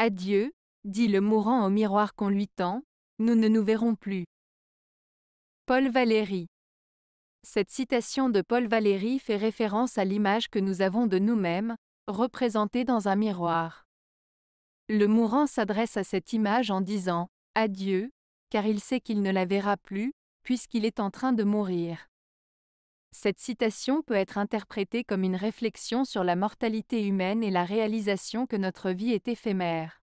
Adieu, dit le mourant au miroir qu'on lui tend, nous ne nous verrons plus. Paul Valéry Cette citation de Paul Valéry fait référence à l'image que nous avons de nous-mêmes, représentée dans un miroir. Le mourant s'adresse à cette image en disant ⁇ Adieu ⁇ car il sait qu'il ne la verra plus, puisqu'il est en train de mourir. Cette citation peut être interprétée comme une réflexion sur la mortalité humaine et la réalisation que notre vie est éphémère.